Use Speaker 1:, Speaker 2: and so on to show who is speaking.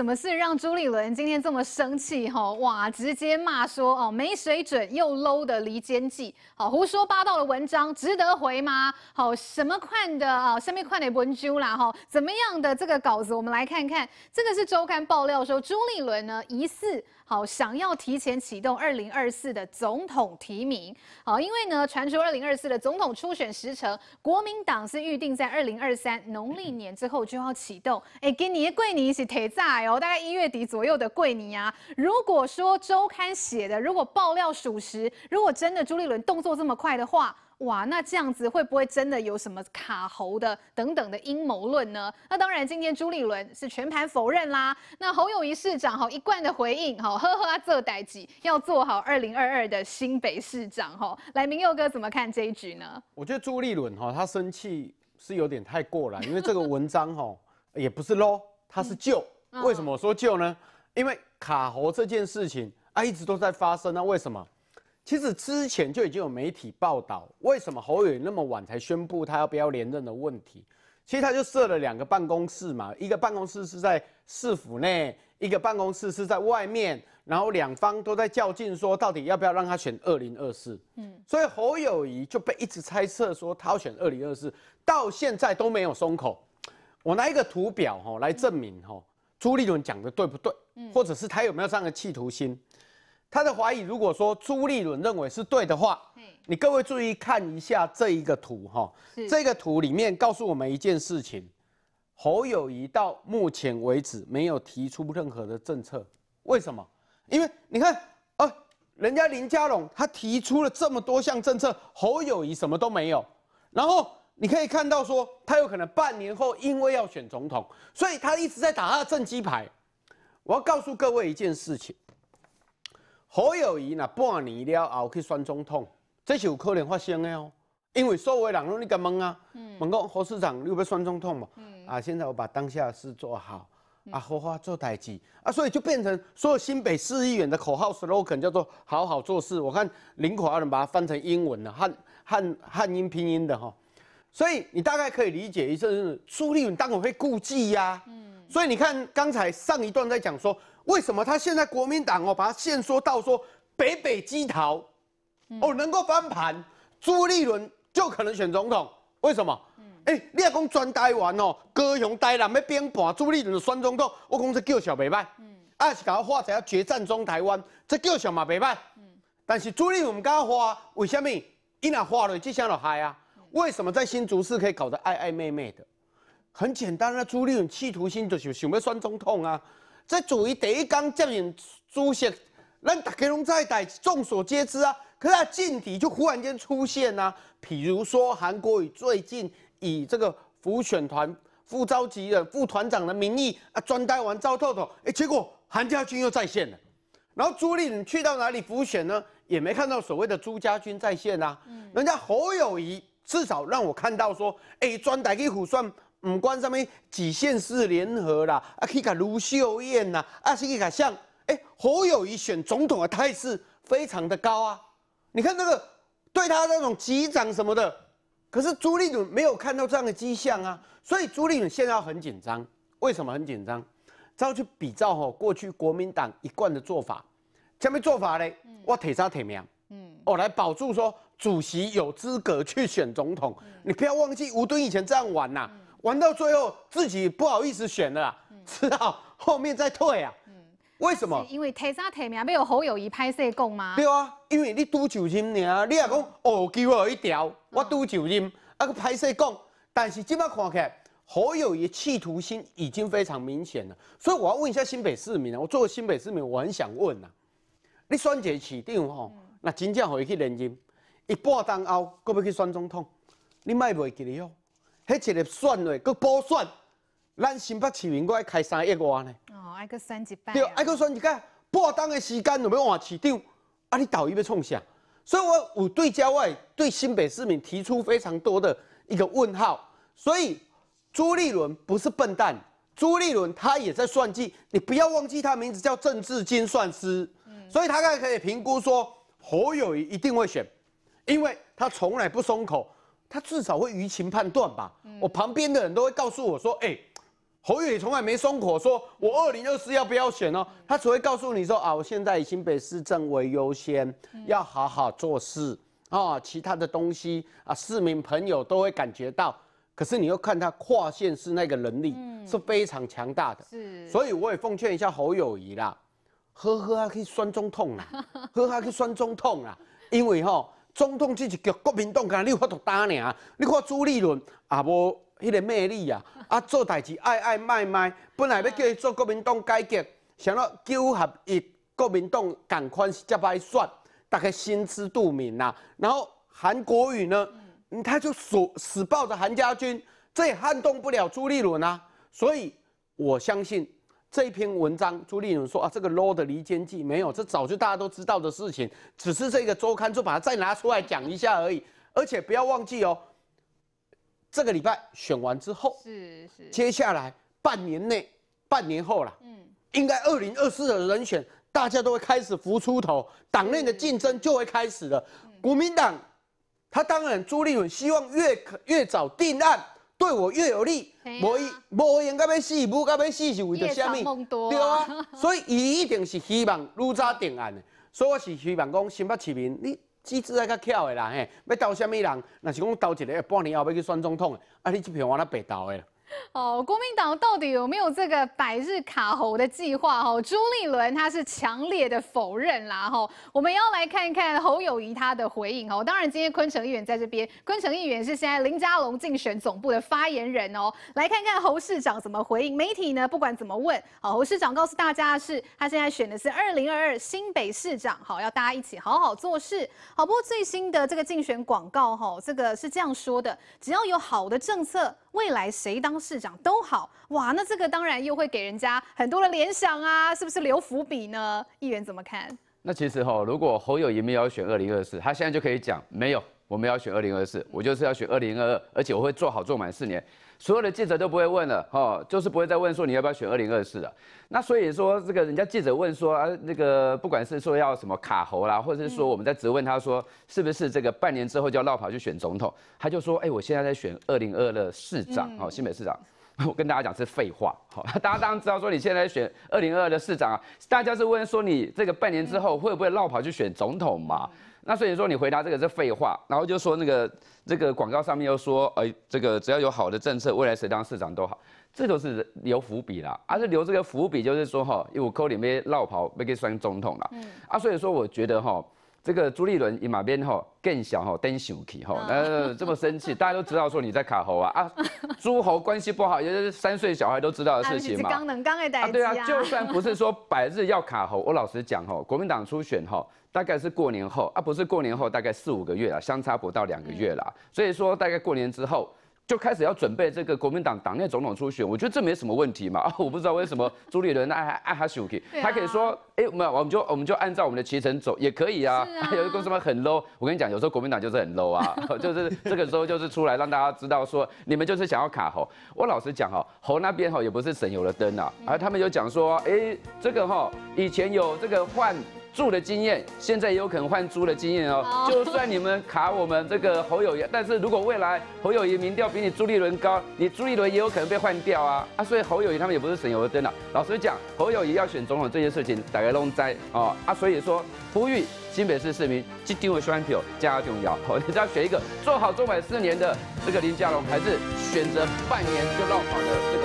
Speaker 1: 什么事让朱立伦今天这么生气？哈哇，直接骂说哦，没水准又 low 的离间计，好胡说八道的文章值得回吗？好，什么看的啊？下面看点文章啦，哈，怎么样的这个稿子我们来看看，这个是周刊爆料说朱立伦呢疑似。好，想要提前启动二零二四的总统提名，好，因为呢传出二零二四的总统初选时程，国民党是预定在二零二三农历年之后就要启动。哎，桂尼，桂尼是铁在哦，大概一月底左右的桂尼啊。如果说周刊写的，如果爆料属实，如果真的朱立伦动作这么快的话。哇，那这样子会不会真的有什么卡喉的等等的阴谋论呢？那当然，今天朱立伦是全盘否认啦。那侯友谊市长哈一贯的回应哈，呵呵，做代志要做好二零二二的新北市长哈。来，明佑哥怎么看这一局呢？
Speaker 2: 我觉得朱立伦哈，他生气是有点太过了，因为这个文章哈也不是 low，他是旧。为什么我说旧呢？因为卡喉这件事情啊，一直都在发生那为什么？其实之前就已经有媒体报道，为什么侯友宜那么晚才宣布他要不要连任的问题？其实他就设了两个办公室嘛，一个办公室是在市府内，一个办公室是在外面，然后两方都在较劲，说到底要不要让他选二零二四。嗯，所以侯友宜就被一直猜测说他要选二零二四，到现在都没有松口。我拿一个图表哈来证明哈，朱立伦讲的对不对，或者是他有没有这样的企图心？他的怀疑，如果说朱立伦认为是对的话，你各位注意看一下这一个图哈，这个图里面告诉我们一件事情：侯友谊到目前为止没有提出任何的政策，为什么？因为你看啊，人家林佳龙他提出了这么多项政策，侯友谊什么都没有。然后你可以看到说，他有可能半年后因为要选总统，所以他一直在打他的政绩牌。我要告诉各位一件事情。侯友谊呐，半年了后去选总统，这是有可能发生的哦。因为所为人拢在问啊，问讲侯市长你要选总统嘛？啊，现在我把当下事做好，啊，好好做代积，啊，所以就变成所有新北市议员的口号 slogan 叫做好好做事。我看林口阿人把它翻成英文的，汉汉汉音拼音的哈，所以你大概可以理解一次，朱立文当然会顾忌呀。所以你看刚才上一段在讲说。为什么他现在国民党哦，把他现说到说北北击逃，哦能够翻盘，朱立伦就可能选总统。为什么？嗯，哎，你啊讲专呆完哦，高雄、呆南要变盘，朱立伦的选总统，我讲这叫小北办，嗯，啊是搞花在要决战中台湾，这叫小马北办，嗯，但是朱立伦刚刚花，为什么？一拿花了就想就嗨啊？为什么在新竹市可以搞得暧暧昧昧的？很简单啊，朱立伦企图心就是想要选总统啊。这注意第一讲这样出现，咱大家拢在台众所皆知啊。可是他劲敌就忽然间出现啊，比如说韩国瑜最近以这个辅选团副召集人、副团长的名义啊，专带完赵透透，哎，结果韩家军又在线了。然后朱立伦去到哪里辅选呢？也没看到所谓的朱家军在线啊。嗯，人家侯友谊至少让我看到说，哎，专带去虎算唔管上面几线式联合啦，啊，可以卢秀燕呐，啊，甚至讲像，哎，侯友谊选总统的态势非常的高啊。你看那个对他那种击掌什么的，可是朱立伦没有看到这样的迹象啊，所以朱立伦现在很紧张。为什么很紧张？只要去比照吼，过去国民党一贯的做法，什么做法呢？我铁砂铁苗，嗯，我来保住说主席有资格去选总统。你不要忘记吴敦以前这样玩呐。玩到最后自己不好意思选了，只好 后面再退啊。为什么？
Speaker 1: 因为提啥提名没有侯友谊拍摄工吗？对
Speaker 2: 啊，因为你赌酒任你也讲哦，给我一条，我赌酒精啊个拍摄工，但是今麦看起来，侯友谊企图心已经非常明显了。所以我要问一下新北市民啊，我作为新北市民，我很想问啊，你选节起定吼，那真正回去连任，一半当后，搁要去选总统，你卖袂记得哟？迄一个算嘞，佫补算，咱新北市民佫要开三亿外呢。
Speaker 1: 哦，挨个三级半。对，挨
Speaker 2: 个算，你看半当的时间就要换市长，啊，你到底要冲下，所以我有对郊外对新北市民提出非常多的一个问号。所以朱立伦不是笨蛋，朱立伦他也在算计，你不要忘记他名字叫政治精算师，所以他还可以评估说侯友谊一定会选，因为他从来不松口。他至少会舆情判断吧？我旁边的人都会告诉我说：“哎，侯友宜从来没松口，说我二零二四要不要选哦。”他只会告诉你说：“啊，我现在以新北市政为优先，要好好做事啊，其他的东西啊，市民朋友都会感觉到。可是你又看他跨县市那个能力是非常强大的，所以我也奉劝一下侯友谊啦，喝还他以酸中痛啊，喝 可以酸中痛啊，因为哈。”总统只是叫国民党干，你有法度打尔？你看朱立伦也无迄个魅力啊！啊，做代志爱爱卖卖，本来要叫他做国民党改革，想到九合一国民党干款是这么爱选，大家心知肚明呐。然后韩国瑜呢，他就死死抱着韩家军，这也撼动不了朱立伦啊。所以，我相信。这一篇文章，朱立伦说啊，这个 Low 的离间计没有，这早就大家都知道的事情，只是这个周刊就把它再拿出来讲一下而已。而且不要忘记哦，这个礼拜选完之后，
Speaker 1: 是是，接下
Speaker 2: 来半年内，半年后了，嗯，应该二零二四的人选，大家都会开始浮出头，党内的竞争就会开始了。国民党，他当然朱立伦希望越可越早定案。对我越有利，无伊无闲到要死，无到要死是为着啥物？对啊，所以伊一定是希望愈早定案的，所以我是希望讲新北市民，你机智爱较巧的啦，嘿，要斗啥物人，若是讲斗一个半年后要去选总统的，啊，你即片我那白斗的。
Speaker 1: 哦，国民党到底有没有这个百日卡喉的计划？哈，朱立伦他是强烈的否认啦。哈，我们要来看一看侯友谊他的回应哦。当然，今天昆城议员在这边，昆城议员是现在林佳龙竞选总部的发言人哦。来看看侯市长怎么回应媒体呢？不管怎么问，好，侯市长告诉大家的是，他现在选的是二零二二新北市长。好，要大家一起好好做事。好，不过最新的这个竞选广告，哈，这个是这样说的：只要有好的政策。未来谁当市长都好哇，那这个当然又会给人家很多的联想啊，是不是留伏笔呢？议员怎么看？
Speaker 3: 那其实吼，如果侯友宜没有选二零二四，他现在就可以讲没有，我们要选二零二四，我就是要选二零二二，而且我会做好做满四年。所有的记者都不会问了，哦，就是不会再问说你要不要选二零二四了。那所以说，这个人家记者问说，啊，那个不管是说要什么卡喉啦，或者是说我们在质问他说，是不是这个半年之后就要绕跑去选总统，他就说，哎，我现在在选二零二的市长，哦，新北市长。我跟大家讲是废话，好，大家当然知道说你现在选二零二二的市长啊，大家是问说你这个半年之后会不会绕跑去选总统嘛？那所以说你回答这个是废话，然后就说那个这个广告上面又说，哎，这个只要有好的政策，未来谁当市长都好，这都是留伏笔啦，而是留这个伏笔就是说哈，因为我可能没绕跑，没给选总统啦，啊，所以说我觉得哈。这个朱立伦伊马边吼更小吼，登上去吼，呃，这么生气，大家都知道说你在卡喉啊啊，诸侯关系不好也就是三岁小孩都知道的事情嘛。刚
Speaker 1: 能刚在带。啊对啊，就算不
Speaker 3: 是说百日要卡喉，我老实讲吼，国民党初选吼，大概是过年后啊，不是过年后，大概四五个月啦，相差不到两个月啦，所以说大概过年之后。就开始要准备这个国民党党内总统初选，我觉得这没什么问题嘛。啊，我不知道为什么朱立伦爱爱哈他可以说，哎，没我们就我们就按照我们的棋程走也可以啊。有一个什么很 low，我跟你讲，有时候国民党就是很 low 啊，就是这个时候就是出来让大家知道说，你们就是想要卡喉。我老实讲哈，猴那边哈也不是省油的灯啊，而他们有讲说，哎，这个哈以前有这个换。住的经验，现在也有可能换租的经验哦。就算你们卡我们这个侯友谊，但是如果未来侯友谊民调比你朱立伦高，你朱立伦也有可能被换掉啊啊！所以侯友谊他们也不是省油的灯了。老实讲，侯友谊要选总统这件事情，大概弄在哦啊，所以说呼吁新北市市民去定位选票加重要。好，你要选一个做好做满四年的这个林佳龙，还是选择半年就绕跑的？